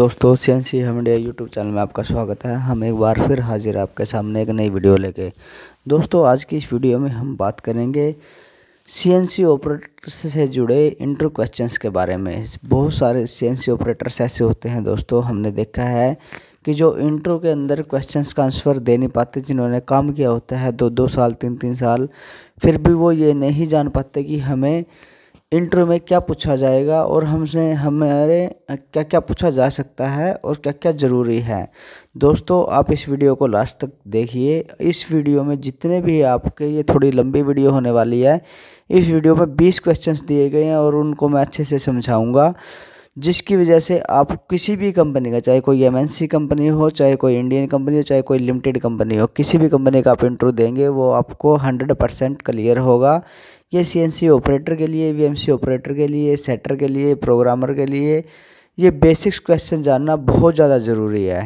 दोस्तों C N C YouTube channel में आपका स्वागत है हम एक बार फिर हाजिर आपके सामने एक नई वीडियो लेके दोस्तों आज की इस वीडियो में हम बात करेंगे सी एन सी ऑपरेटर से जुड़े इंटर क्वेश्चंस के बारे में बहुत सारे सी एन सी ऑपरेटर्स ऐसे होते हैं दोस्तों हमने देखा है कि जो इंटरव्यू के अंदर क्वेश्चन का आंसर दे नहीं पाते जिन्होंने काम किया होता है दो दो साल तीन तीन साल फिर भी वो ये नहीं जान पाते कि हमें इंटरव्यू में क्या पूछा जाएगा और हमसे हमारे क्या क्या पूछा जा सकता है और क्या क्या ज़रूरी है दोस्तों आप इस वीडियो को लास्ट तक देखिए इस वीडियो में जितने भी आपके ये थोड़ी लंबी वीडियो होने वाली है इस वीडियो में 20 क्वेश्चंस दिए गए हैं और उनको मैं अच्छे से समझाऊंगा जिसकी वजह से आप किसी भी कंपनी का चाहे कोई एम कंपनी हो चाहे कोई इंडियन कंपनी हो चाहे कोई लिमिटेड कंपनी हो किसी भी कंपनी का आप इंटरव्यू देंगे वो आपको हंड्रेड परसेंट क्लियर होगा ये सी ऑपरेटर के लिए वी ऑपरेटर के लिए सेटर के लिए प्रोग्रामर के लिए ये बेसिक्स क्वेश्चन जानना बहुत ज़्यादा ज़रूरी है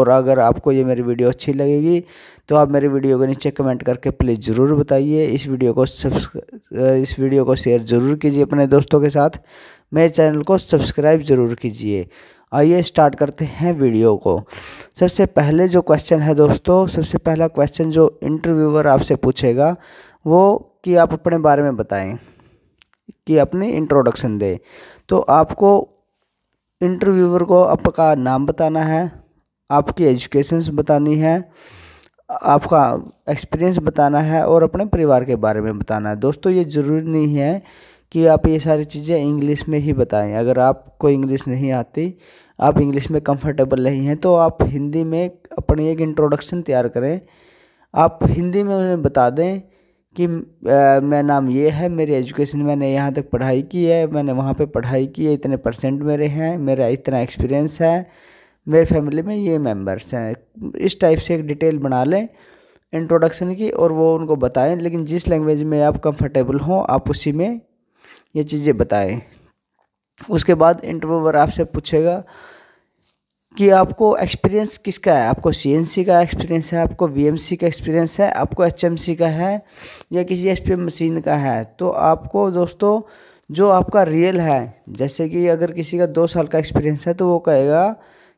और अगर आपको ये मेरी वीडियो अच्छी लगेगी तो आप मेरी वीडियो के नीचे कमेंट करके प्लीज़ ज़रूर बताइए इस वीडियो को इस वीडियो को शेयर ज़रूर कीजिए अपने दोस्तों के साथ मेरे चैनल को सब्सक्राइब ज़रूर कीजिए आइए स्टार्ट करते हैं वीडियो को सबसे पहले जो क्वेश्चन है दोस्तों सबसे पहला क्वेश्चन जो इंटरव्यूअर आपसे पूछेगा वो कि आप अपने बारे में बताएं कि अपनी इंट्रोडक्शन दें तो आपको इंटरव्यूवर को आपका नाम बताना है आपकी एजुकेशन बतानी है आपका एक्सपीरियंस बताना है और अपने परिवार के बारे में बताना है दोस्तों ये ज़रूरी नहीं है कि आप ये सारी चीज़ें इंग्लिश में ही बताएं अगर आपको इंग्लिश नहीं आती आप इंग्लिश में कंफर्टेबल नहीं हैं तो आप हिंदी में अपनी एक इंट्रोडक्शन तैयार करें आप हिंदी में उन्हें बता दें कि मैं नाम ये है मेरी एजुकेशन मैंने यहाँ तक पढ़ाई की है मैंने वहाँ पे पढ़ाई की है इतने परसेंट मेरे हैं मेरा इतना एक्सपीरियंस है मेरे फैमिली में ये मेंबर्स हैं इस टाइप से एक डिटेल बना लें इंट्रोडक्शन की और वो उनको बताएं लेकिन जिस लैंग्वेज में आप कंफर्टेबल हों आप उसी में ये चीज़ें बताएं उसके बाद इंटरव्यूवर आपसे पूछेगा कि आपको एक्सपीरियंस किसका है आपको सी का एक्सपीरियंस है आपको वी का एक्सपीरियंस है आपको एच का है या किसी एस मशीन का है तो आपको दोस्तों जो आपका रियल है जैसे कि अगर किसी का दो साल का एक्सपीरियंस है तो वो कहेगा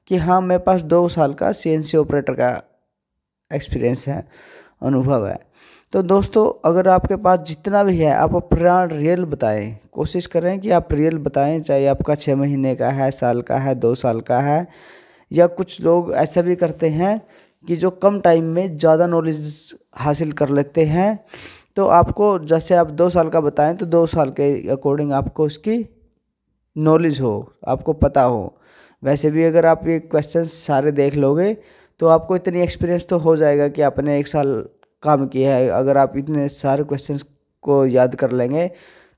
कि हाँ मेरे पास दो साल का सी ऑपरेटर का एक्सपीरियंस है अनुभव है तो दोस्तों अगर आपके पास जितना भी है आप अपना रियल बताएं कोशिश करें कि आप रियल बताएं चाहे आपका छः महीने का है साल का है दो साल का है या कुछ लोग ऐसा भी करते हैं कि जो कम टाइम में ज़्यादा नॉलेज हासिल कर लेते हैं तो आपको जैसे आप दो साल का बताएं तो दो साल के अकॉर्डिंग आपको उसकी नॉलेज हो आपको पता हो वैसे भी अगर आप ये क्वेश्चन सारे देख लोगे तो आपको इतनी एक्सपीरियंस तो हो जाएगा कि आपने एक साल काम किया है अगर आप इतने सारे क्वेश्चन को याद कर लेंगे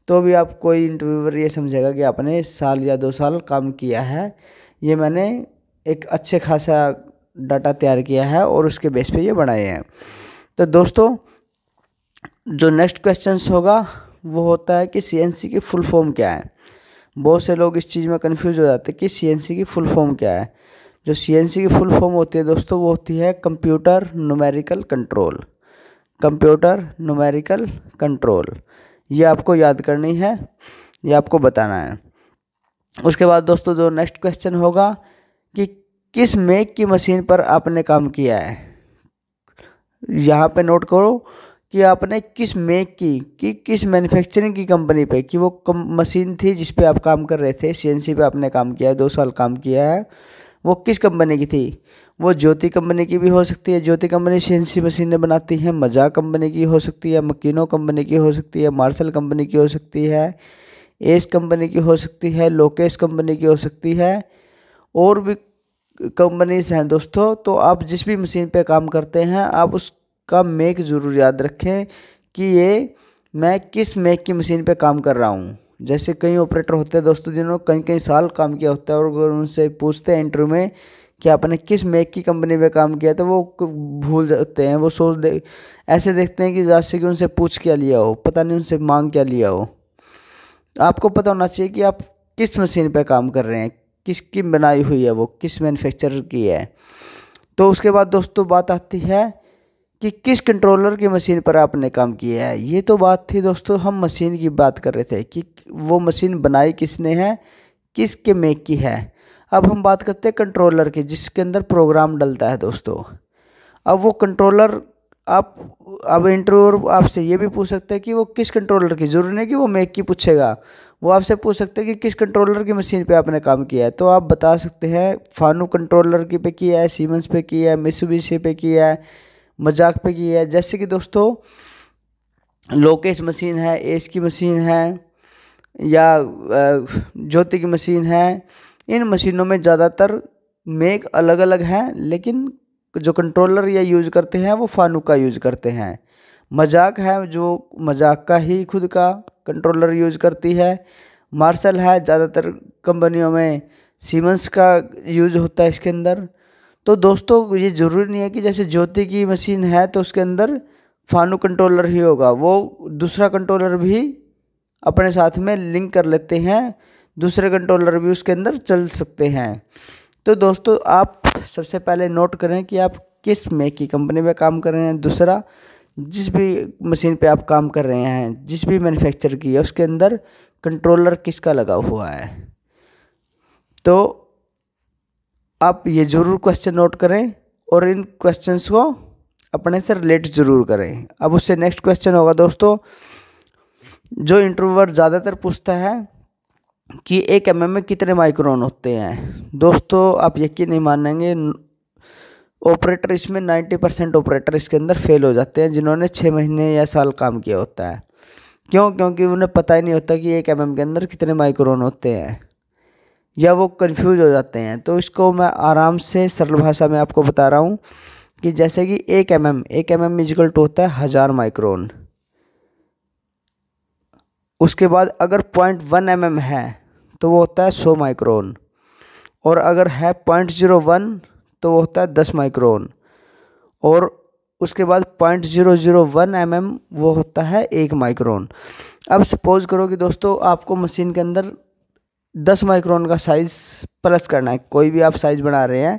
तो भी आप कोई इंटरव्यूअर ये समझेगा कि आपने साल या दो साल काम किया है ये मैंने एक अच्छे खासा डाटा तैयार किया है और उसके बेस पे ये बनाए हैं तो दोस्तों जो नेक्स्ट क्वेश्चन होगा वो होता है कि सी की फुल फॉर्म क्या है बहुत से लोग इस चीज़ में कन्फ्यूज हो जाते हैं कि सी की फुल फॉर्म क्या है जो सी की फुल फॉर्म होती है दोस्तों वो होती है computer numerical control computer numerical control ये आपको याद करनी है ये आपको बताना है उसके बाद दोस्तों जो नेक्स्ट क्वेश्चन होगा कि किस मेक की मशीन पर आपने काम किया है यहाँ पे नोट करो कि आपने किस मेक की कि किस मैन्युफैक्चरिंग की कंपनी पे कि वो कम मशीन थी जिस पे आप काम कर रहे थे सीएनसी पे आपने काम किया है दो साल काम किया है वो किस कंपनी की थी वो ज्योति कंपनी की भी हो सकती है ज्योति कंपनी सीएनसी मशीनें बनाती हैं मजा कंपनी की हो सकती है मकीनो कंपनी की हो सकती है मार्शल कंपनी की हो सकती है एस कंपनी की हो सकती है लोकेश कंपनी की हो सकती है और भी कंपनीज हैं दोस्तों तो आप जिस भी मशीन पे काम करते हैं आप उसका मेक ज़रूर याद रखें कि ये मैं किस मेक की मशीन पे काम कर रहा हूँ जैसे कई ऑपरेटर होते हैं दोस्तों जिन्होंने कई कई साल काम किया होता है और अगर उनसे पूछते हैं इंटरव्यू में कि आपने किस मेक की कंपनी पे काम किया तो वो भूल जाते हैं वो सोच दे ऐसे देखते हैं कि जैसे कि उनसे पूछ क्या लिया हो पता नहीं उनसे मांग क्या लिया हो आपको पता होना चाहिए कि आप किस मशीन पर काम कर रहे हैं किसकी बनाई हुई है वो किस मैन्युफैक्चरर की है तो उसके बाद दोस्तों बात आती है कि किस कंट्रोलर की मशीन पर आपने काम किया है ये तो बात थी दोस्तों हम मशीन की बात कर रहे थे कि वो मशीन बनाई किसने है किसके मेक की है अब हम बात करते हैं कंट्रोलर की जिसके अंदर प्रोग्राम डलता है दोस्तों अब वो कंट्रोलर आप अब इंटरव्यूअर आपसे ये भी पूछ सकते हैं कि वो किस कंट्रोलर की जरूरी नहीं कि वो मेक की पूछेगा वो आपसे पूछ सकते हैं कि किस कंट्रोलर की मशीन पे आपने काम किया है तो आप बता सकते हैं फानू कंट्रोलर की पे किया है सीमेंस पे किया है मिसुबिशी पे किया है मजाक पे किया है जैसे कि दोस्तों लोकेश मशीन है एस की मशीन है या ज्योति की मशीन है इन मशीनों में ज़्यादातर मेक अलग अलग हैं लेकिन जो कंट्रोलर या यूज़ करते हैं वो फानू का यूज़ करते हैं मजाक है जो मजाक का ही खुद का कंट्रोलर यूज करती है मार्शल है ज़्यादातर कंपनियों में सीमेंस का यूज होता है इसके अंदर तो दोस्तों ये ज़रूरी नहीं है कि जैसे ज्योति की मशीन है तो उसके अंदर फानू कंट्रोलर ही होगा वो दूसरा कंट्रोलर भी अपने साथ में लिंक कर लेते हैं दूसरे कंट्रोलर भी उसके अंदर चल सकते हैं तो दोस्तों आप सबसे पहले नोट करें कि आप किस मेक की कंपनी में काम कर रहे हैं दूसरा जिस भी मशीन पे आप काम कर रहे हैं जिस भी मैन्युफैक्चर की है उसके अंदर कंट्रोलर किसका लगा हुआ है तो आप ये ज़रूर क्वेश्चन नोट करें और इन क्वेश्चंस को अपने से रिलेट ज़रूर करें अब उससे नेक्स्ट क्वेश्चन होगा दोस्तों जो इंटरव्यूअर ज़्यादातर पूछता है कि एक एम में कितने माइक्रोन होते हैं दोस्तों आप यकीन नहीं मानेंगे ऑपरेटर इसमें 90 परसेंट ऑपरेटर इसके अंदर फेल हो जाते हैं जिन्होंने छः महीने या साल काम किया होता है क्यों क्योंकि उन्हें पता ही नहीं होता कि एक एम के अंदर कितने माइक्रोन होते हैं या वो कन्फ्यूज़ हो जाते हैं तो इसको मैं आराम से सरल भाषा में आपको बता रहा हूँ कि जैसे कि एक एम एम एक एम एम इजिकल टू होता है हज़ार माइक्रोन उसके बाद अगर पॉइंट वन एम एम है तो वो होता है सौ माइक्रोन और अगर है पॉइंट ज़ीरो वन तो वो होता है दस माइक्रोन और उसके बाद point zero zero one M M वो होता है एक माइक्रोन अब सपोज़ करो कि दोस्तों आपको मशीन के अंदर दस माइक्रोन का साइज़ प्लस करना है कोई भी आप साइज़ बना रहे हैं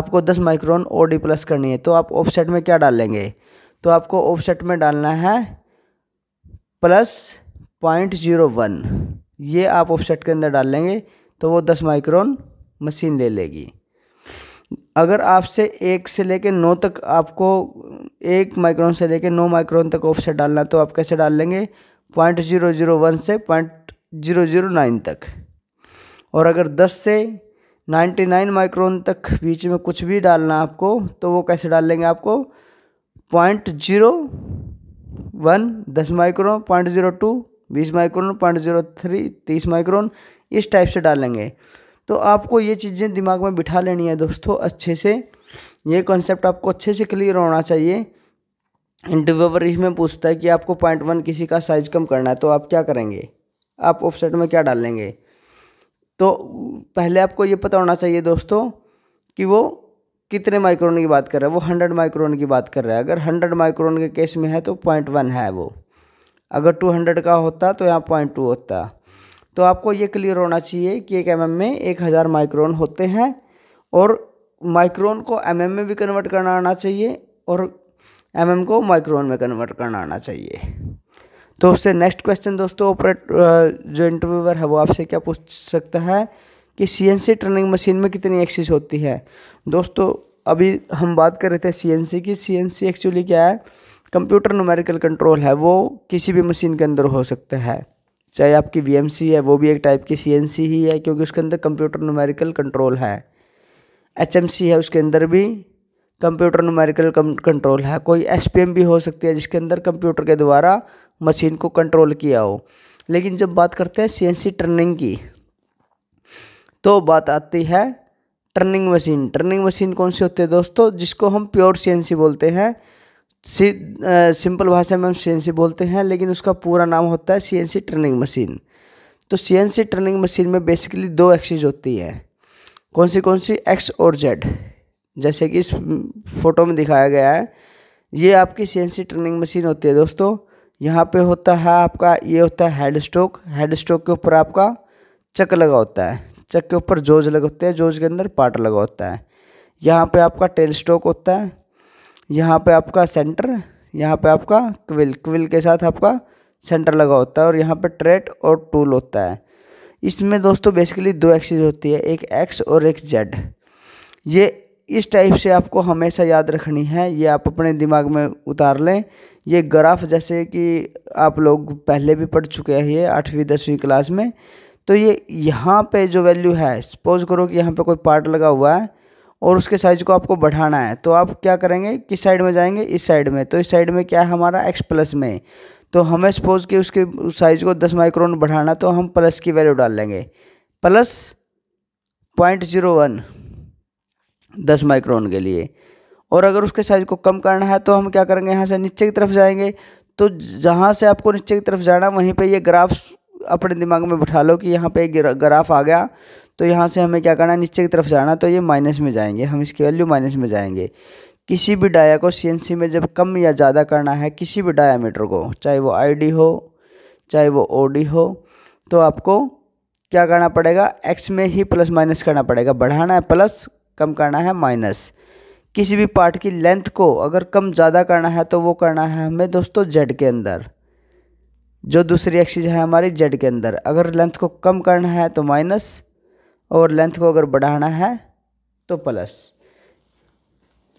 आपको दस माइक्रोन ओ डी प्लस करनी है तो आप ऑफसेट में क्या डालेंगे तो आपको ऑफसेट में डालना है प्लस पॉइंट जीरो वन ये आप ऑफसेट के अंदर डाल लेंगे तो वो दस माइक्रोन मशीन ले लेगी अगर आपसे एक से लेकर नौ तक आपको एक माइक्रोन से लेकर नौ माइक्रोन तक ऑफसेट डालना तो आप कैसे डाल लेंगे पॉइंट जीरो जीरो वन से पॉइंट जीरो जीरो नाइन तक और अगर दस से नाइन्टी नाइन माइक्रोन तक बीच में कुछ भी डालना आपको तो वो कैसे डाल लेंगे आपको पॉइंट जीरो वन दस माइक्रोन पॉइंट जीरो टू बीस माइक्रोन पॉइंट जीरो थ्री तीस माइक्रोन इस टाइप से डालेंगे तो आपको ये चीज़ें दिमाग में बिठा लेनी है दोस्तों अच्छे से ये कॉन्सेप्ट आपको अच्छे से क्लियर होना चाहिए इंटरव्यूवर इसमें पूछता है कि आपको पॉइंट वन किसी का साइज कम करना है तो आप क्या करेंगे आप ऑफसेट में क्या डालेंगे तो पहले आपको ये पता होना चाहिए दोस्तों कि वो कितने माइक्रोन की बात कर रहा है वो हंड्रेड माइक्रोन की बात कर रहा है अगर हंड्रेड माइक्रोन के केस में है तो पॉइंट वन है वो अगर टू हंड्रेड का होता तो यहाँ पॉइंट टू होता तो आपको ये क्लियर होना चाहिए कि एक एम mm में एक हज़ार माइक्रोन होते हैं और माइक्रोन को एम mm में भी कन्वर्ट करना आना चाहिए और एम mm को माइक्रोन में कन्वर्ट करना आना चाहिए तो उससे नेक्स्ट क्वेश्चन दोस्तों ऑपरेट जो इंटरव्यूअर है वो आपसे क्या पूछ सकता है कि सी टर्निंग मशीन में कितनी एक्सिस होती है दोस्तों अभी हम बात कर रहे थे सी की सी एक्चुअली क्या है कंप्यूटर नोमेरिकल कंट्रोल है वो किसी भी मशीन के अंदर हो सकता है चाहे आपकी वी है वो भी एक टाइप की सी ही है क्योंकि उसके अंदर कंप्यूटर नुमेरिकल कंट्रोल है एच है उसके अंदर भी कंप्यूटर न्यूमेरिकल कंट्रोल है कोई एस भी हो सकती है जिसके अंदर कंप्यूटर के द्वारा मशीन को कंट्रोल किया हो लेकिन जब बात करते हैं सी टर्निंग की तो बात आती है टर्निंग मशीन टर्निंग मशीन कौन सी होती है दोस्तों जिसको हम प्योर सी बोलते हैं सी सिंपल भाषा में हम सी बोलते हैं लेकिन उसका पूरा नाम होता है सी टर्निंग मशीन तो सी टर्निंग मशीन में बेसिकली दो एक्सिस होती है कौन सी कौन सी एक्स और जेड जैसे कि इस फोटो में दिखाया गया है ये आपकी सी टर्निंग मशीन होती है दोस्तों यहाँ पे होता है आपका ये होता है हेड स्ट्रोक हेड स्ट्रोक के ऊपर आपका चक लगा होता है चक के ऊपर जोज लगा होता है जोज के अंदर पार्ट लगा होता है यहाँ पे आपका टेल स्ट्रोक होता है यहाँ पे आपका सेंटर यहाँ पे आपका क्विल क्विल के साथ आपका सेंटर लगा होता है और यहाँ पे ट्रेट और टूल होता है इसमें दोस्तों बेसिकली दो एक्सिस होती है एक एक्स और एक जेड ये इस टाइप से आपको हमेशा याद रखनी है ये आप अपने दिमाग में उतार लें ये ग्राफ जैसे कि आप लोग पहले भी पढ़ चुके हैं ये आठवीं दसवीं क्लास में तो ये यहाँ पे जो वैल्यू है सपोज करो कि यहाँ पे कोई पार्ट लगा हुआ है और उसके साइज को आपको बढ़ाना है तो आप क्या करेंगे किस साइड में जाएंगे इस साइड में तो इस साइड में क्या है हमारा एक्स प्लस में तो हमें सपोज कि उसके साइज को दस माइक्रोन बढ़ाना तो हम प्लस की वैल्यू डाल लेंगे प्लस पॉइंट जीरो वन दस माइक्रोन के लिए और अगर उसके साइज को कम करना है तो हम क्या करेंगे यहाँ से नीचे की तरफ जाएंगे तो जहाँ से आपको नीचे की तरफ जाना वहीं पर ये ग्राफ अपने दिमाग में बैठा लो कि यहाँ पे ग्राफ आ गया तो यहाँ से हमें क्या करना है नीचे की तरफ जाना तो ये माइनस में जाएंगे हम इसकी वैल्यू माइनस में जाएंगे किसी भी डाया को सीएनसी में जब कम या ज़्यादा करना है किसी भी डायामीटर को चाहे वो आईडी हो चाहे वो ओडी हो तो आपको क्या करना पड़ेगा एक्स में ही प्लस माइनस करना पड़ेगा बढ़ाना है प्लस कम करना है माइनस किसी भी पार्ट की लेंथ को अगर कम ज़्यादा करना है तो वो करना है हमें दोस्तों जेड के अंदर जो दूसरी एक्सीज है हमारी जेड के अंदर अगर लेंथ को कम करना है तो माइनस और लेंथ को अगर बढ़ाना है तो प्लस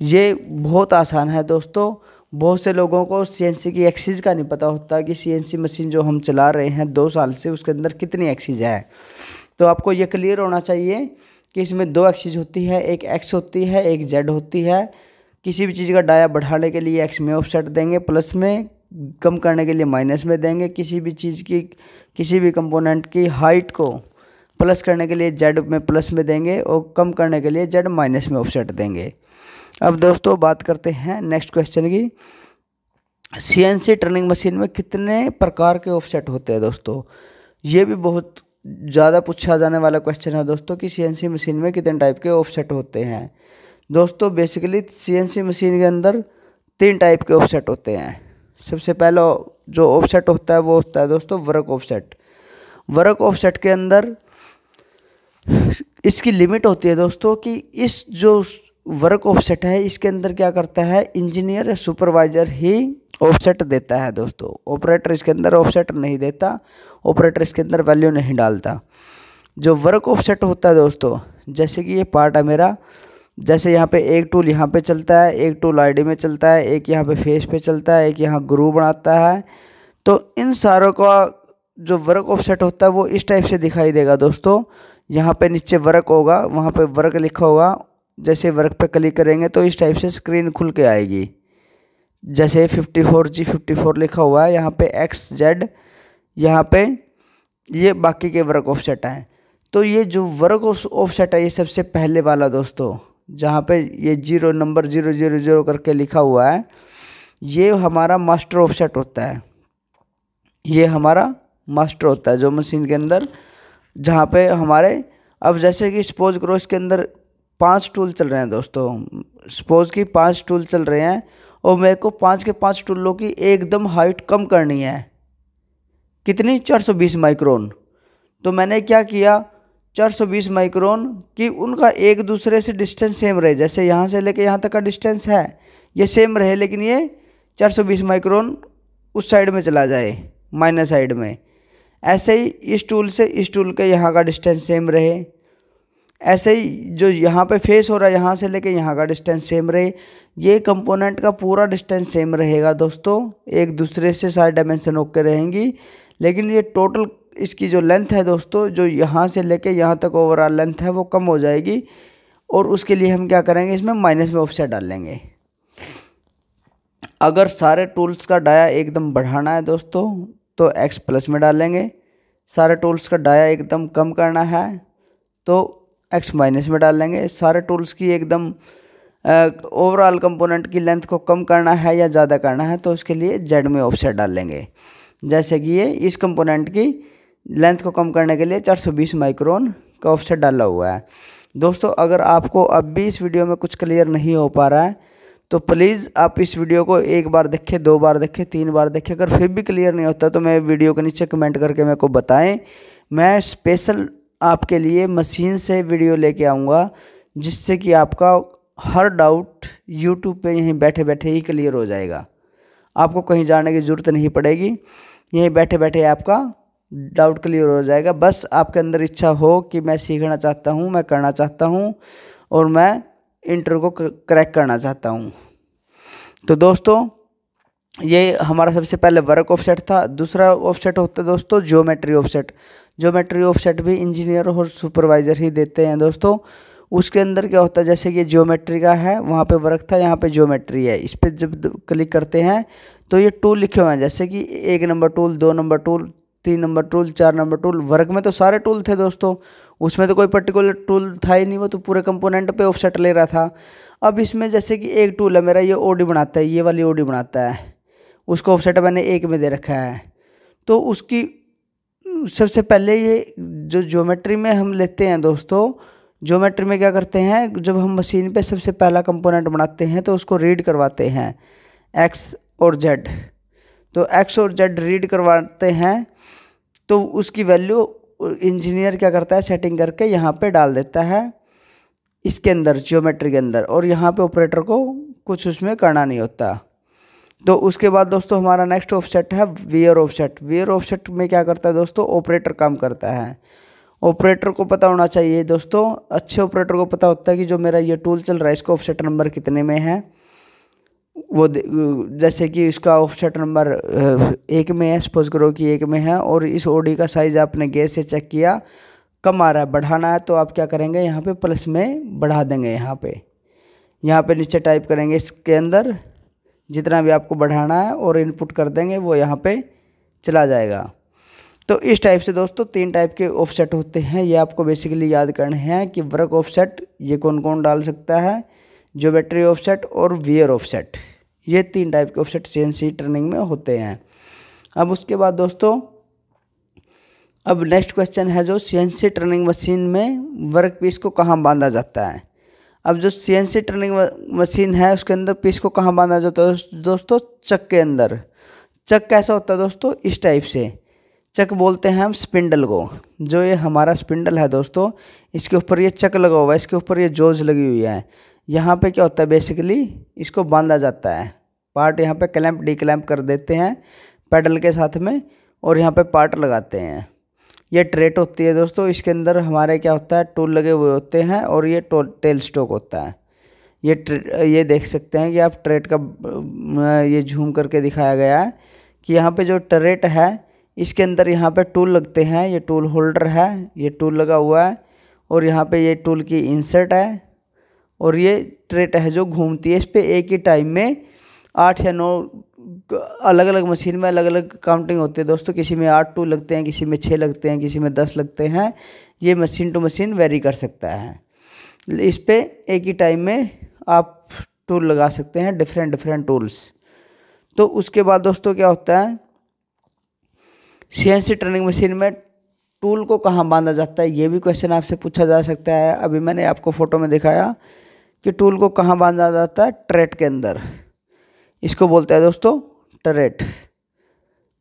ये बहुत आसान है दोस्तों बहुत से लोगों को सीएनसी की एक्सीज का नहीं पता होता कि सीएनसी मशीन जो हम चला रहे हैं दो साल से उसके अंदर कितनी एक्सीज है तो आपको ये क्लियर होना चाहिए कि इसमें दो एक्सीज होती है एक एक्स होती है एक जेड होती है किसी भी चीज़ का डाया बढ़ाने के लिए एक्स में ऑफसेट देंगे प्लस में कम करने के लिए माइनस में देंगे किसी भी चीज़ की किसी भी कंपोनेंट की हाइट को प्लस करने के लिए जेड में प्लस में देंगे और कम करने के लिए जेड माइनस में ऑफसेट देंगे अब दोस्तों बात करते हैं नेक्स्ट क्वेश्चन की सीएनसी टर्निंग मशीन में कितने प्रकार के ऑफसेट होते हैं दोस्तों ये भी बहुत ज़्यादा पूछा जाने वाला क्वेश्चन है दोस्तों कि सीएनसी मशीन में कितने टाइप के ऑफसेट होते हैं दोस्तों बेसिकली सीएनसी मशीन के अंदर तीन टाइप के ऑफसेट होते हैं सबसे पहला जो ऑफसेट होता है वो होता है दोस्तों वर्क ऑफसेट वर्क ऑफसेट के अंदर इसकी लिमिट होती है दोस्तों कि इस जो वर्क ऑफसेट है इसके अंदर क्या करता है इंजीनियर सुपरवाइजर ही ऑफसेट देता है दोस्तों ऑपरेटर इसके अंदर ऑफसेट नहीं देता ऑपरेटर इसके अंदर वैल्यू नहीं डालता जो वर्क ऑफसेट होता है दोस्तों जैसे कि ये पार्ट है मेरा जैसे यहाँ पे एक टूल यहाँ पे चलता है एक टूल आईडी में चलता है एक यहाँ पे फेस पे चलता है एक यहाँ ग्रू बनाता है तो इन सारों का जो वर्क ऑफसेट होता है वो इस टाइप से दिखाई देगा दोस्तों यहाँ पे नीचे वर्क होगा वहाँ पे वर्क लिखा होगा जैसे वर्क पे क्लिक करेंगे तो इस टाइप से स्क्रीन खुल के आएगी जैसे fifty four G fifty four लिखा हुआ है यहाँ पे एक्स जेड यहाँ पे ये बाकी के वर्क ऑफसेट हैं तो ये जो वर्क ऑफसेट है ये सबसे पहले वाला दोस्तों जहाँ पे ये zero number zero zero zero करके लिखा हुआ है ये हमारा मास्टर ऑफसेट होता है ये हमारा मास्टर होता है जो मशीन के अंदर जहाँ पे हमारे अब जैसे कि सपोज करो इसके अंदर पांच टूल चल रहे हैं दोस्तों सपोज कि पांच टूल चल रहे हैं और मेरे को पांच के पांच टूलों की एकदम हाइट कम करनी है कितनी 420 माइक्रोन तो मैंने क्या किया 420 माइक्रोन कि उनका एक दूसरे से डिस्टेंस सेम रहे जैसे यहाँ से लेके यहाँ तक का डिस्टेंस है ये सेम रहे लेकिन ये चार माइक्रोन उस साइड में चला जाए माइनस साइड में ऐसे ही इस टूल से इस टूल के यहाँ का डिस्टेंस सेम रहे ऐसे ही जो यहाँ पे फेस हो रहा है यहाँ से लेके यहाँ का डिस्टेंस सेम रहे ये कंपोनेंट का पूरा डिस्टेंस सेम रहेगा दोस्तों एक दूसरे से सारे डायमेंशन ओके रहेंगी लेकिन ये टोटल इसकी जो लेंथ है दोस्तों जो यहाँ से लेके यहाँ तक ओवरऑल लेंथ है वो कम हो जाएगी और उसके लिए हम क्या करेंगे इसमें माइनस में ऑफसेट डाल लेंगे अगर सारे टूल्स का डाया एकदम बढ़ाना है दोस्तों तो एक्स प्लस में डालेंगे सारे टूल्स का डाया एकदम कम करना है तो एक्स माइनस में डाल लेंगे सारे टूल्स की एकदम ओवरऑल कंपोनेंट की लेंथ को कम करना है या ज़्यादा करना है तो उसके लिए जेड में ऑफसेट डाल लेंगे जैसे कि ये इस कंपोनेंट की लेंथ को कम करने के लिए 420 माइक्रोन का ऑफसेट डाला हुआ है दोस्तों अगर आपको अब भी इस वीडियो में कुछ क्लियर नहीं हो पा रहा है तो प्लीज़ आप इस वीडियो को एक बार देखें दो बार देखें तीन बार देखें अगर फिर भी क्लियर नहीं होता तो मैं वीडियो के नीचे कमेंट करके मेरे को बताएं मैं स्पेशल आपके लिए मशीन से वीडियो लेके आऊँगा जिससे कि आपका हर डाउट यूट्यूब पे यहीं बैठे बैठे ही क्लियर हो जाएगा आपको कहीं जाने की ज़रूरत नहीं पड़ेगी यहीं बैठे बैठे आपका डाउट क्लियर हो जाएगा बस आपके अंदर इच्छा हो कि मैं सीखना चाहता हूँ मैं करना चाहता हूँ और मैं इंटर को क्रैक करना चाहता हूँ तो दोस्तों ये हमारा सबसे पहले वर्क ऑफसेट था दूसरा ऑफसेट होता है दोस्तों ज्योमेट्री ऑफसेट ज्योमेट्री ऑफसेट भी इंजीनियर और सुपरवाइज़र ही देते हैं दोस्तों उसके अंदर क्या होता है जैसे कि ज्योमेट्री का है वहाँ पे वर्क था यहाँ पे ज्योमेट्री है इस पर जब क्लिक करते हैं तो ये टूल लिखे हुए हैं जैसे कि एक नंबर टूल दो नंबर टूल तीन नंबर टूल चार नंबर टूल वर्क में तो सारे टूल थे दोस्तों उसमें तो कोई पर्टिकुलर टूल था ही नहीं वो तो पूरे कंपोनेंट पे ऑफसेट ले रहा था अब इसमें जैसे कि एक टूल है मेरा ये ओडी बनाता है ये वाली ओडी बनाता है उसको ऑफसेट मैंने एक में दे रखा है तो उसकी सबसे पहले ये जो ज्योमेट्री में हम लेते हैं दोस्तों ज्योमेट्री में क्या करते हैं जब हम मशीन पर सबसे पहला कंपोनेंट बनाते हैं तो उसको रीड करवाते हैं एक्स और जेड तो एक्स और जेड रीड करवाते हैं तो उसकी वैल्यू इंजीनियर क्या करता है सेटिंग करके यहाँ पे डाल देता है इसके अंदर जियोमेट्री के अंदर और यहाँ पे ऑपरेटर को कुछ उसमें करना नहीं होता तो उसके बाद दोस्तों हमारा नेक्स्ट ऑफसेट है वियर ऑफसेट वियर ऑफसेट में क्या करता है दोस्तों ऑपरेटर काम करता है ऑपरेटर को पता होना चाहिए दोस्तों अच्छे ऑपरेटर को पता होता है कि जो मेरा ये टूल चल रहा है इसका ऑफसेट नंबर कितने में है वो जैसे कि इसका ऑफसेट नंबर एक में है सपोज करो कि एक में है और इस ओडी का साइज़ आपने गैस से चेक किया कम आ रहा है बढ़ाना है तो आप क्या करेंगे यहाँ पे प्लस में बढ़ा देंगे यहाँ पे यहाँ पे नीचे टाइप करेंगे इसके अंदर जितना भी आपको बढ़ाना है और इनपुट कर देंगे वो यहाँ पर चला जाएगा तो इस टाइप से दोस्तों तीन टाइप के ऑफसेट होते हैं ये आपको बेसिकली याद करने हैं कि वर्क ऑफसेट ये कौन कौन डाल सकता है ज्योमेट्री ऑफसेट और वियर ऑफसेट ये तीन टाइप के ऑफसेट सी टर्निंग में होते हैं अब उसके बाद दोस्तों अब नेक्स्ट क्वेश्चन है जो सीएनसी टर्निंग मशीन में वर्क पीस को कहाँ बांधा जाता है अब जो सीएनसी टर्निंग मशीन है उसके अंदर पीस को कहाँ बांधा जाता है दोस्तों चक के अंदर चक कैसा होता है दोस्तों इस टाइप से चक बोलते हैं हम स्पिंडल को जो ये हमारा स्पिंडल है दोस्तों इसके ऊपर ये चक लगा हुआ है इसके ऊपर ये जोज लगी हुई है यहाँ पे क्या होता है बेसिकली इसको बांधा जाता है पार्ट यहाँ पे क्लैम्प डी क्लैंप कर देते हैं पेडल के साथ में और यहाँ पे पार्ट लगाते हैं ये ट्रेट होती है दोस्तों इसके अंदर हमारे क्या होता है टूल लगे हुए होते हैं और ये टेल स्टोक होता है ये ये देख सकते हैं कि आप ट्रेट का ये झूम करके दिखाया गया है कि यहाँ पर जो ट्रेट है इसके अंदर यहाँ पर टूल लगते हैं ये टूल होल्डर है ये टूल लगा हुआ है और यहाँ पे ये टूल की इंसर्ट है और ये ट्रेट है जो घूमती है इस पर एक ही टाइम में आठ या नौ अलग अलग मशीन में अलग अलग काउंटिंग होती है दोस्तों किसी में आठ टू लगते हैं किसी में छः लगते हैं किसी में दस लगते हैं ये मशीन टू मशीन वेरी कर सकता है इस पर एक ही टाइम में आप टूल लगा सकते हैं डिफरेंट डिफरेंट टूल्स तो उसके बाद दोस्तों क्या होता है सी टर्निंग मशीन में टूल को कहाँ बांधा जाता है ये भी क्वेश्चन आपसे पूछा जा सकता है अभी मैंने आपको फ़ोटो में दिखाया कि टूल को कहाँ बांधा जाता है ट्रेट के अंदर इसको बोलते हैं दोस्तों ट्रेट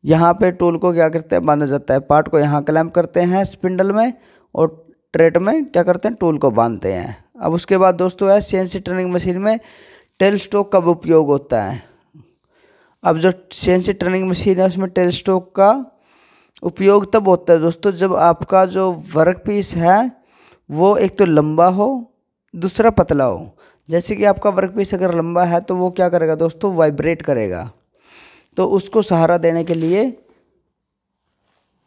यहाँ पे टूल को क्या करते हैं बांधा जाता है पार्ट को यहाँ क्लैम्प करते हैं स्पिंडल में और ट्रेट में क्या करते हैं टूल को बांधते हैं अब उसके बाद दोस्तों है सी ट्रेनिंग मशीन में टेल स्टोक कब उपयोग होता है अब जो सी ट्रेनिंग मशीन है उसमें टेल स्टोक का उपयोग तब होता है दोस्तों जब आपका जो वर्क पीस है वो एक तो लंबा हो दूसरा पतला हो जैसे कि आपका वर्क पीस अगर लंबा है तो वो क्या करेगा दोस्तों वाइब्रेट करेगा तो उसको सहारा देने के लिए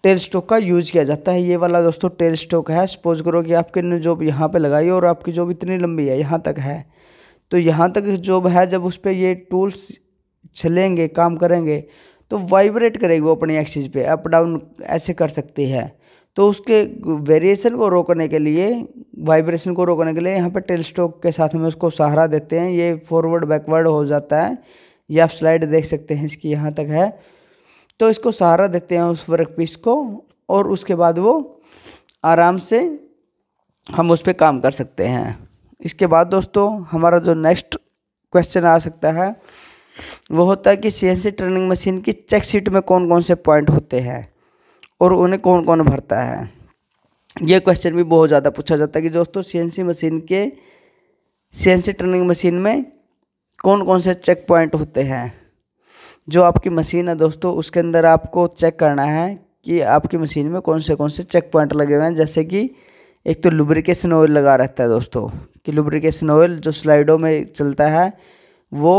टेल स्टोक का यूज़ किया जाता है ये वाला दोस्तों टेल स्टोक है सपोज करो कि आपके ने जॉब यहाँ पे लगाई और आपकी जॉब इतनी लंबी है यहाँ तक है तो यहाँ तक जॉब है जब उस पर ये टूल्स छलेंगे काम करेंगे तो वाइब्रेट करेगी वो अपनी एक्सिस पे अप डाउन ऐसे कर सकती है तो उसके वेरिएशन को रोकने के लिए वाइब्रेशन को रोकने के लिए यहाँ पर टेल स्टोक के साथ में उसको सहारा देते हैं ये फॉरवर्ड बैकवर्ड हो जाता है ये आप स्लाइड देख सकते हैं इसकी यहाँ तक है तो इसको सहारा देते हैं उस वर्क पीस को और उसके बाद वो आराम से हम उस पर काम कर सकते हैं इसके बाद दोस्तों हमारा जो नेक्स्ट क्वेश्चन आ सकता है वो होता है कि सी ट्रेनिंग मशीन की चेक शीट में कौन कौन से पॉइंट होते हैं और उन्हें कौन कौन भरता है ये क्वेश्चन भी बहुत ज़्यादा पूछा जाता है कि दोस्तों सीएनसी मशीन के सीएनसी टर्निंग मशीन में कौन कौन से चेक पॉइंट होते हैं जो आपकी मशीन है दोस्तों उसके अंदर आपको चेक करना है कि आपकी मशीन में कौन से कौन से चेक पॉइंट लगे हुए हैं जैसे कि एक तो लुब्रिकेशन ऑयल लगा रहता है दोस्तों कि लुब्रिकेशन ऑयल जो स्लाइडों में चलता है वो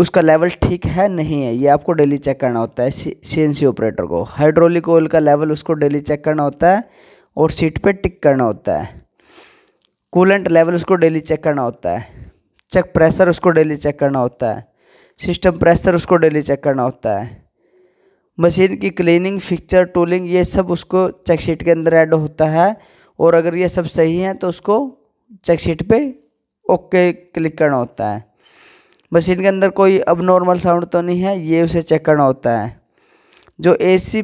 उसका लेवल ठीक है नहीं है ये आपको डेली चेक करना होता है सी ऑपरेटर को हाइड्रोलिक ऑयल का लेवल उसको डेली चेक करना होता है और सीट पे टिक करना होता है कूलेंट लेवल उसको डेली चेक करना होता है चेक प्रेशर उसको डेली चेक करना होता है सिस्टम प्रेशर उसको डेली चेक करना होता है मशीन की क्लीनिंग फिक्चर टूलिंग ये सब उसको चेक शीट के अंदर ऐड होता है और अगर ये सब सही है तो उसको चेक शीट पे ओके क्लिक करना होता है मशीन के अंदर कोई अब नॉर्मल साउंड तो नहीं है ये उसे चेक करना होता है जो एसी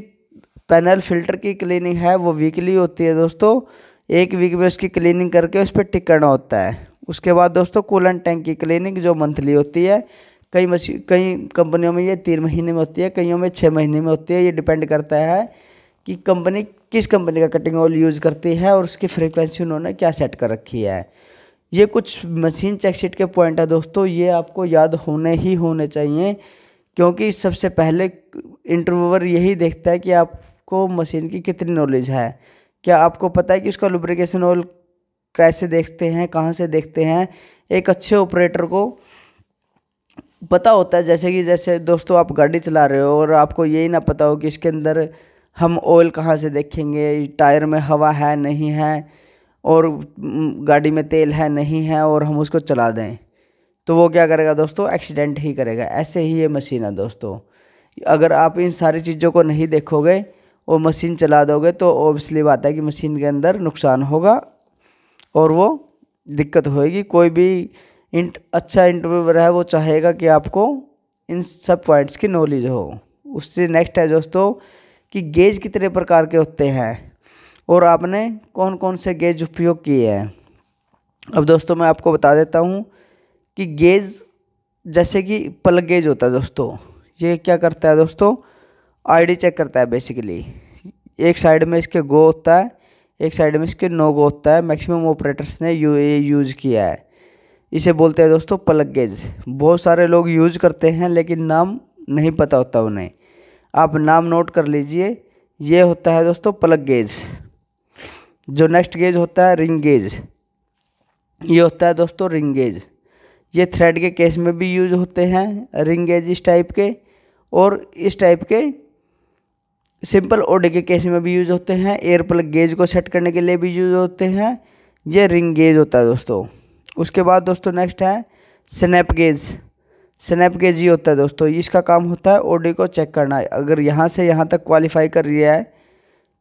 पैनल फिल्टर की क्लीनिंग है वो वीकली होती है दोस्तों एक वीक में उसकी क्लीनिंग करके उस पर टिक करना होता है उसके बाद दोस्तों कूलन टैंक की क्लीनिंग जो मंथली होती है कई मशीन कई कंपनियों में ये तीन महीने में होती है कईयों में छः महीने में होती है ये डिपेंड करता है कि कंपनी किस कंपनी का कटिंग ऑयल यूज़ करती है और उसकी फ्रीक्वेंसी उन्होंने क्या सेट कर रखी है ये कुछ मशीन चेकशीट के पॉइंट है दोस्तों ये आपको याद होने ही होने चाहिए क्योंकि सबसे पहले इंटरव्यूअर यही देखता है कि आपको मशीन की कितनी नॉलेज है क्या आपको पता है कि उसका लुब्रिकेशन ऑयल कैसे देखते हैं कहाँ से देखते हैं एक अच्छे ऑपरेटर को पता होता है जैसे कि जैसे दोस्तों आप गाड़ी चला रहे हो और आपको यही ना पता हो कि इसके अंदर हम ऑयल कहाँ से देखेंगे टायर में हवा है नहीं है और गाड़ी में तेल है नहीं है और हम उसको चला दें तो वो क्या करेगा दोस्तों एक्सीडेंट ही करेगा ऐसे ही ये मशीन है दोस्तों अगर आप इन सारी चीज़ों को नहीं देखोगे और मशीन चला दोगे तो ओबियसली बात है कि मशीन के अंदर नुकसान होगा और वो दिक्कत होएगी कोई भी इंट अच्छा इंटरव्यूअर है वो चाहेगा कि आपको इन सब पॉइंट्स की नॉलेज हो उससे नेक्स्ट है दोस्तों कि गेज कितने प्रकार के होते हैं और आपने कौन कौन से गेज उपयोग किए हैं अब दोस्तों मैं आपको बता देता हूँ कि गेज जैसे कि प्लग गेज होता है दोस्तों ये क्या करता है दोस्तों आईडी चेक करता है बेसिकली एक साइड में इसके गो होता है एक साइड में इसके नो गो होता है मैक्सिमम ऑपरेटर्स ने यू ये यूज़ किया है इसे बोलते हैं दोस्तों प्लग गेज बहुत सारे लोग यूज़ करते हैं लेकिन नाम नहीं पता होता उन्हें आप नाम नोट कर लीजिए ये होता है दोस्तों प्लग गेज जो नेक्स्ट गेज होता है रिंग गेज ये होता है दोस्तों रिंग गेज ये थ्रेड के केस में भी यूज होते हैं रिंग गेज इस टाइप के और इस टाइप के सिंपल ओडे के केस में भी यूज होते हैं एयर प्लग गेज को सेट करने के लिए भी यूज होते हैं ये रिंग गेज होता है दोस्तों उसके बाद दोस्तों नेक्स्ट है स्नैप गेज स्नैप गेज ही होता है दोस्तों इसका काम होता है ओडे को चेक करना अगर यहाँ से यहाँ तक क्वालिफाई कर रही है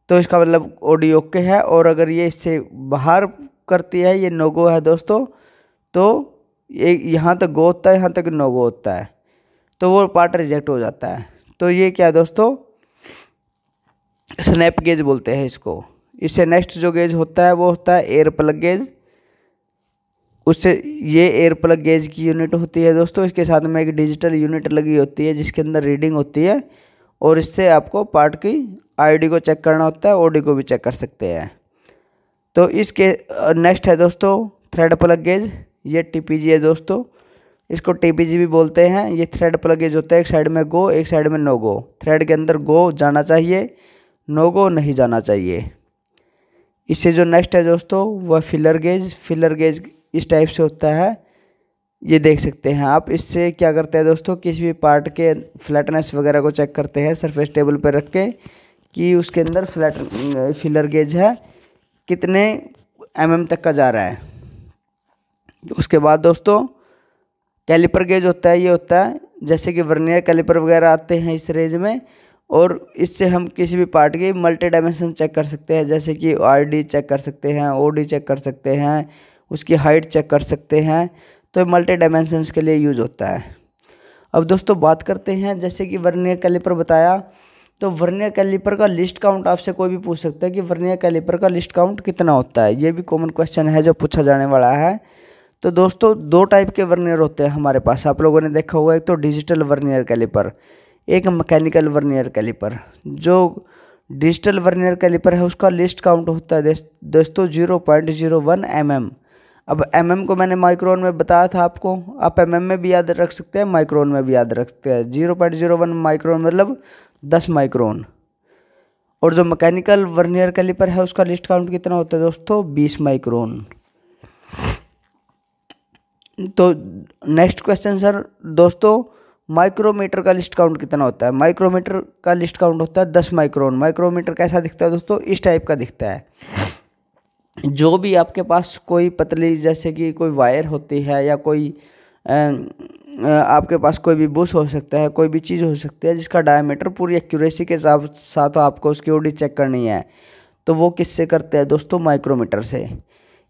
तो इसका मतलब ओडी ओके है और अगर ये इससे बाहर करती है ये नोगो है दोस्तों तो ये यहाँ तक गो होता है यहाँ तक नोगो होता है तो वो पार्ट रिजेक्ट हो जाता है तो ये क्या दोस्तों स्नैप गेज बोलते हैं इसको इससे नेक्स्ट जो गेज होता है वो होता है एयर प्लग गेज उससे ये एयर प्लग गेज की यूनिट होती है दोस्तों इसके साथ में एक डिजिटल यूनिट लगी होती है जिसके अंदर रीडिंग होती है और इससे आपको पार्ट की आईडी को चेक करना होता है ओडी को भी चेक कर सकते हैं तो इसके नेक्स्ट है दोस्तों थ्रेड प्लग गेज ये टीपीजी है दोस्तों इसको टीपीजी भी बोलते हैं ये थ्रेड प्लग गेज होता है एक साइड में गो एक साइड में नो गो थ्रेड के अंदर गो जाना चाहिए नो गो नहीं जाना चाहिए इससे जो नेक्स्ट है दोस्तों वह फिलर गेज फिलर गेज इस टाइप से होता है ये देख सकते हैं आप इससे क्या करते हैं दोस्तों किसी भी पार्ट के फ्लैटनेस वगैरह को चेक करते हैं सरफेस टेबल पर रख के कि उसके अंदर फ्लैट फिलर गेज है कितने एम mm तक का जा रहा है उसके बाद दोस्तों कैलिपर गेज होता है ये होता है जैसे कि वर्नियर कैलिपर वगैरह आते हैं इस रेंज में और इससे हम किसी भी पार्ट की मल्टी डायमेंशन चेक कर सकते हैं जैसे कि आर चेक कर सकते हैं ओ चेक कर सकते हैं उसकी हाइट चेक कर सकते हैं तो मल्टी डायमेंशन के लिए यूज़ होता है अब दोस्तों बात करते हैं जैसे कि वर्नियर कैलिपर बताया तो वर्नियर कैलिपर का लिस्ट काउंट आपसे कोई भी पूछ सकता है कि वर्नियर कैलिपर का लिस्ट काउंट कितना होता है ये भी कॉमन क्वेश्चन है जो पूछा जाने वाला है तो दोस्तों दो टाइप के वर्नियर होते हैं हमारे पास आप लोगों ने देखा होगा एक तो डिजिटल वर्नियर कैलिपर एक मैकेनिकल वर्नियर कैलिपर जो डिजिटल वर्नियर कैलिपर है उसका लिस्ट काउंट होता है दोस्तों zero point zero one M M अब एम mm एम को मैंने माइक्रोन में बताया था आपको आप एम mm एम में भी याद रख सकते हैं माइक्रोन में भी याद रख सकते हैं zero point zero one micron मतलब दस माइक्रोन और जो मैकेनिकल वर्नियर कैलिपर है उसका लिस्ट काउंट कितना होता है दोस्तों बीस माइक्रोन तो नेक्स्ट क्वेश्चन सर दोस्तों माइक्रोमीटर का लिस्ट काउंट कितना होता है माइक्रोमीटर का लिस्ट काउंट होता है दस माइक्रोन माइक्रोमीटर कैसा दिखता है दोस्तों इस टाइप का दिखता है जो भी आपके पास कोई पतली जैसे कि कोई वायर होती है या कोई आपके पास कोई भी बुश हो सकता है कोई भी चीज़ हो सकती है जिसका डायमीटर पूरी एक्यूरेसी के साथ साथ आपको उसकी ओडी चेक करनी है तो वो किससे करते हैं दोस्तों माइक्रोमीटर से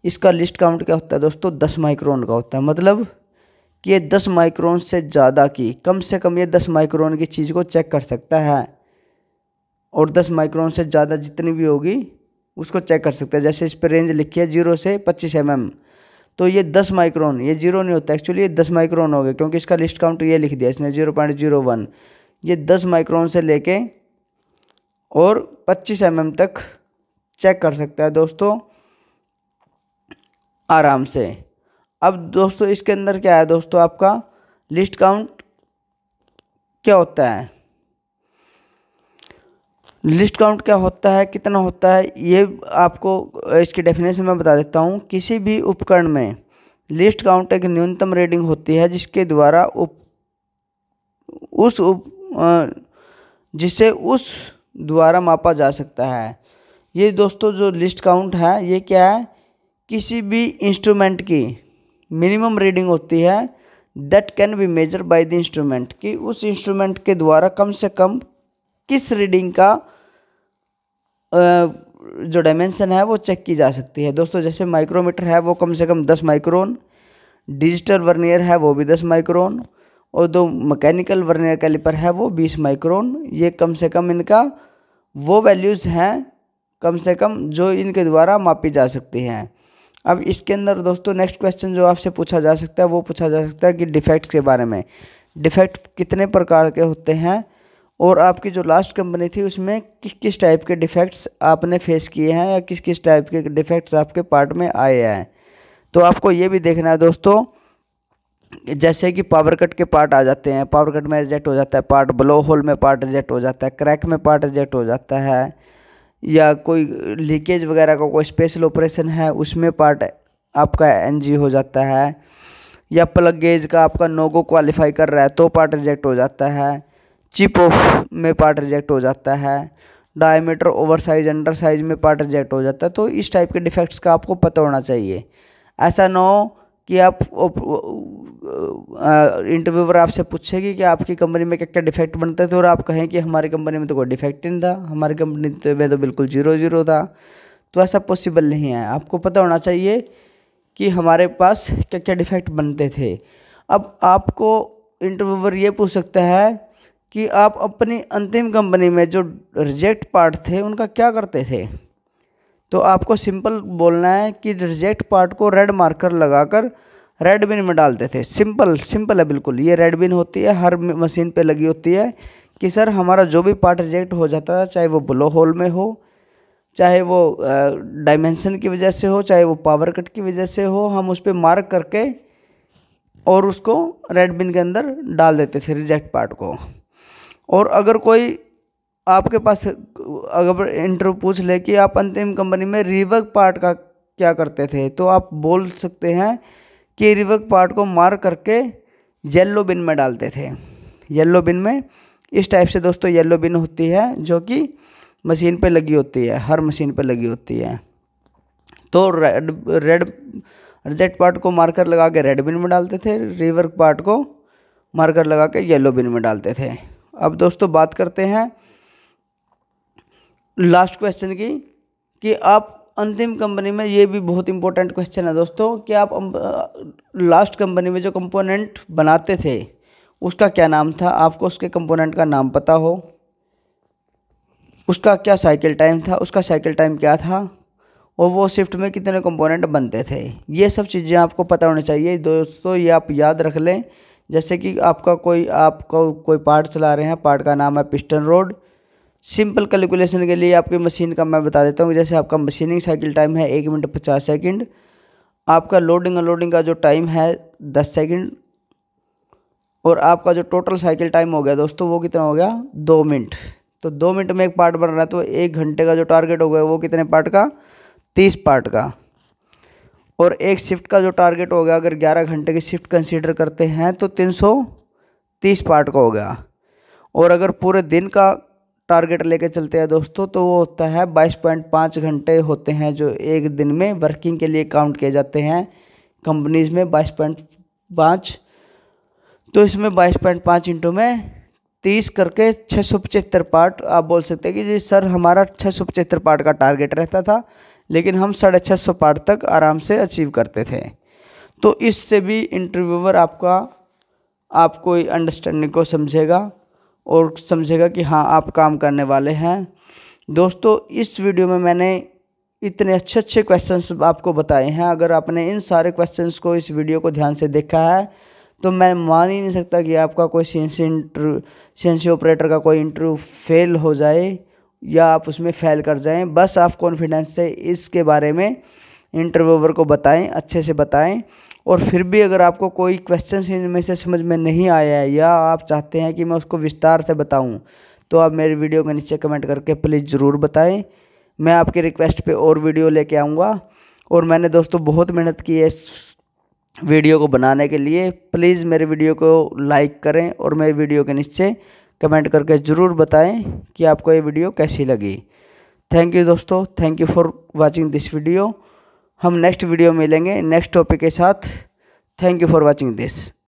इसका लिस्ट काउंट क्या होता है दोस्तों दस माइक्रोन का होता है मतलब कि ये दस माइक्रोन से ज़्यादा की कम से कम ये दस माइक्रोन की चीज़ को चेक कर सकता है और दस माइक्रोन से ज़्यादा जितनी भी होगी उसको चेक कर सकता है जैसे इस पर रेंज लिखी है जीरो से पच्चीस एम mm. तो ये दस माइक्रोन ये जीरो नहीं होता एक्चुअली ये दस माइक्रोन हो गया क्योंकि इसका लिस्ट काउंट ये लिख दिया इसने जीरो पॉइंट जीरो वन ये दस माइक्रोन से लेके और पच्चीस एम तक चेक कर सकता है दोस्तों आराम से अब दोस्तों इसके अंदर क्या है दोस्तों आपका लिस्ट काउंट क्या होता है लिस्ट काउंट क्या होता है कितना होता है ये आपको इसकी डेफिनेशन में बता देता हूँ किसी भी उपकरण में लिस्ट काउंट एक न्यूनतम रीडिंग होती है जिसके द्वारा उप उस उप जिसे उस द्वारा मापा जा सकता है ये दोस्तों जो लिस्ट काउंट है ये क्या है किसी भी इंस्ट्रूमेंट की मिनिमम रीडिंग होती है that can be measure by the instrument कि उस इंस्ट्रूमेंट के द्वारा कम से कम किस रीडिंग का जो डायमेंशन है वो चेक की जा सकती है दोस्तों जैसे माइक्रोमीटर है वो कम से कम दस माइक्रोन डिजिटल वर्नियर है वो भी दस माइक्रोन और दो मैकेनिकल वर्नियर कैलिपर है वो बीस माइक्रोन ये कम से कम इनका वो वैल्यूज़ हैं कम से कम जो इनके द्वारा मापी जा सकती हैं अब इसके अंदर दोस्तों नेक्स्ट क्वेश्चन जो आपसे पूछा जा सकता है वो पूछा जा सकता है कि डिफेक्ट्स के बारे में डिफेक्ट कितने प्रकार के होते हैं और आपकी जो लास्ट कंपनी थी उसमें किस किस टाइप के डिफेक्ट्स आपने फेस किए हैं या किस किस टाइप के डिफेक्ट्स आपके पार्ट में आए हैं तो आपको ये भी देखना है दोस्तों जैसे कि पावर कट के पार्ट आ जाते हैं पावर कट में रिजेक्ट हो जाता है पार्ट ब्लो होल में पार्ट रिजेक्ट हो जाता है क्रैक में पार्ट रिजेक्ट हो जाता है या कोई लीकेज वगैरह का को, कोई स्पेशल ऑपरेशन है उसमें पार्ट आपका एन हो जाता है या प्लग गेज का आपका नोगो क्वालिफाई कर रहा है तो पार्ट रिजेक्ट हो जाता है चिप ऑफ में पार्ट रिजेक्ट हो जाता है diameter over size under size में पार्ट रिजेक्ट हो जाता है तो इस टाइप के डिफेक्ट्स का आपको पता होना चाहिए ऐसा ना हो कि आप इंटरव्यूवर आपसे पूछेगी कि आपकी कंपनी में क्या क्या डिफेक्ट बनते थे और आप कहें कि हमारी कंपनी में तो कोई डिफेक्ट नहीं था हमारी कंपनी तो में तो बिल्कुल जीरो जीरो था तो ऐसा पॉसिबल नहीं है आपको पता होना चाहिए कि हमारे पास क्या क्या डिफेक्ट बनते थे अब आपको इंटरव्यूवर ये पूछ सकता है कि आप अपनी अंतिम कंपनी में जो रिजेक्ट पार्ट थे उनका क्या करते थे तो आपको सिंपल बोलना है कि रिजेक्ट पार्ट को रेड मार्कर लगाकर रेड बिन में डालते थे सिंपल सिंपल है बिल्कुल ये रेड बिन होती है हर मशीन पे लगी होती है कि सर हमारा जो भी पार्ट रिजेक्ट हो जाता था चाहे वो ब्लो होल में हो चाहे वो डायमेंशन की वजह से हो चाहे वो पावर कट की वजह से हो हम उस पर मार्क करके और उसको रेड बिन के अंदर डाल देते थे रिजेक्ट पार्ट को और अगर कोई आपके पास अगर इंटरव्यू पूछ ले कि आप अंतिम कंपनी में रिवर्क पार्ट का क्या करते थे तो आप बोल सकते हैं कि रिवर्क पार्ट को मार करके येल्लो बिन में डालते थे येल्लो बिन में इस टाइप से दोस्तों येल्लो बिन होती है जो कि मशीन पे लगी होती है हर मशीन पे लगी होती है तो रेड रेड रिजेक्ट पार्ट को मार्कर लगा के रेड बिन में डालते थे रिवर्क पार्ट को मार्कर लगा के येलो बिन में डालते थे अब दोस्तों बात करते हैं लास्ट क्वेश्चन की कि आप अंतिम कंपनी में ये भी बहुत इंपॉर्टेंट क्वेश्चन है दोस्तों कि आप लास्ट कंपनी में जो कंपोनेंट बनाते थे उसका क्या नाम था आपको उसके कंपोनेंट का नाम पता हो उसका क्या साइकिल टाइम था उसका साइकिल टाइम क्या था और वो शिफ्ट में कितने कंपोनेंट बनते थे ये सब चीज़ें आपको पता होनी चाहिए दोस्तों ये आप याद रख लें जैसे कि आपका कोई को कोई पार्ट चला रहे हैं पार्ट का नाम है पिस्टन रोड सिंपल कैलकुलेशन के लिए आपकी मशीन का मैं बता देता हूँ जैसे आपका मशीनिंग साइकिल टाइम है एक मिनट पचास सेकेंड आपका लोडिंग अनलोडिंग का जो टाइम है दस सेकेंड और आपका जो टोटल साइकिल टाइम हो गया दोस्तों वो कितना हो गया दो मिनट तो दो मिनट में एक पार्ट बन रहा है तो एक घंटे का जो टारगेट हो गया वो कितने पार्ट का तीस पार्ट का और एक शिफ्ट का जो टारगेट हो गया अगर 11 घंटे की शिफ्ट कंसीडर करते हैं तो 330 पार्ट का हो गया और अगर पूरे दिन का टारगेट लेके चलते हैं दोस्तों तो वो होता है 22.5 घंटे होते हैं जो एक दिन में वर्किंग के लिए काउंट किए जाते हैं कंपनीज में 22.5 तो इसमें 22.5 इंटू में तीस करके छः सौ पचहत्तर पार्ट आप बोल सकते हैं कि जी सर हमारा छः सौ पचहत्तर पार्ट का टारगेट रहता था लेकिन हम साढ़े छः सौ पार्ट तक आराम से अचीव करते थे तो इससे भी इंटरव्यूवर आपका आपको अंडरस्टैंडिंग को समझेगा और समझेगा कि हाँ आप काम करने वाले हैं दोस्तों इस वीडियो में मैंने इतने अच्छे अच्छे क्वेश्चंस आपको बताए हैं अगर आपने इन सारे क्वेश्चंस को इस वीडियो को ध्यान से देखा है तो मैं मान ही नहीं सकता कि आपका कोई C N C interview C operator का कोई इंटरव्यू फेल हो जाए या आप उसमें फ़ेल कर जाएं बस आप कॉन्फिडेंस से इसके बारे में इंटरव्यूवर को बताएं अच्छे से बताएं और फिर भी अगर आपको कोई क्वेश्चन इनमें से समझ में नहीं आया है या आप चाहते हैं कि मैं उसको विस्तार से बताऊं तो आप मेरे वीडियो के नीचे कमेंट करके प्लीज़ ज़रूर बताएं मैं आपकी रिक्वेस्ट पे और वीडियो लेके आऊँगा और मैंने दोस्तों बहुत मेहनत की है इस वीडियो को बनाने के लिए प्लीज़ मेरे वीडियो को लाइक करें और मेरे वीडियो के नीचे कमेंट करके ज़रूर बताएं कि आपको ये वीडियो कैसी लगी थैंक यू दोस्तों thank you for watching this video हम नेक्स्ट वीडियो मिलेंगे नेक्स्ट टॉपिक के साथ thank you for watching this